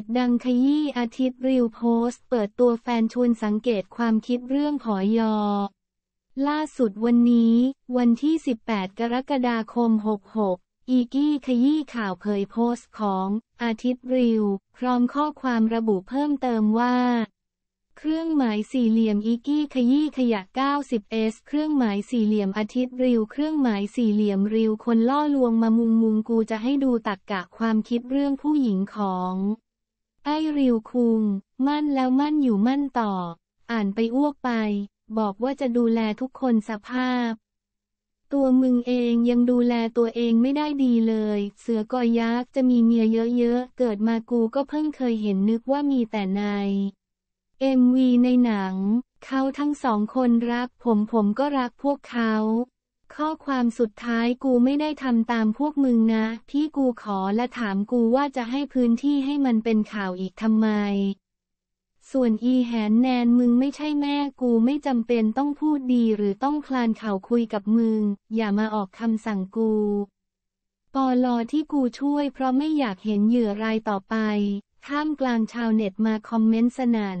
จดังขยี้อาทิตย์ริวโพสต์เปิดตัวแฟนชวนสังเกตความคิดเรื่องขอยอ ล่าสุดวันนี้ วันที่ 18 กรกฎาคม 66 อีกี้ขยี้ข่าวเผยโพสต์ของ อาทิตย์ริวพร้อมข้อความระบุเพิ่มเติมว่า เครื่องหมายสี่เหลี่ยมอีกี้ขยี้ขยะ 90s เครื่องหมายสี่เหลี่ยมอาทิตย์ริวเครื่องหมายสี่เหลี่ยมริวคนล่อลวงมามุงมุงกูจะให้ดูตักกะความคิดเรื่องผู้หญิงของไอ้ริวคุง มั่นแล้วมั่นอยู่มั่นต่อ อ่านไปอ้วกไป บอกว่าจะดูแลทุกคนสภาพ ตัวมึงเองยังดูแลตัวเองไม่ได้ดีเลย เสือกอยักษ์จะมีเมียเยอะๆเกิดมากูก็เพิ่งเคยเห็นนึกว่ามีแต่ในเอ็มวีในหนัง เขาทั้งสองคนรัก ผมผมก็รักพวกเขาข้อความสุดท้ายกูไม่ได้ทำตามพวกมึงนะ ที่กูขอและถามกูว่าจะให้พื้นที่ให้มันเป็นข่าวอีกทำไม ส่วนอีแหนแนนมึงไม่ใช่แม่กูไม่จำเป็นต้องพูดดีหรือต้องคลานข่าวคุยกับมึง อย่ามาออกคำสั่งกูปอลอที่กูช่วยเพราะไม่อยากเห็นเหยื่อรายต่อไปท่ามกลางชาวเน็ตมาคอมเมนต์สนั่น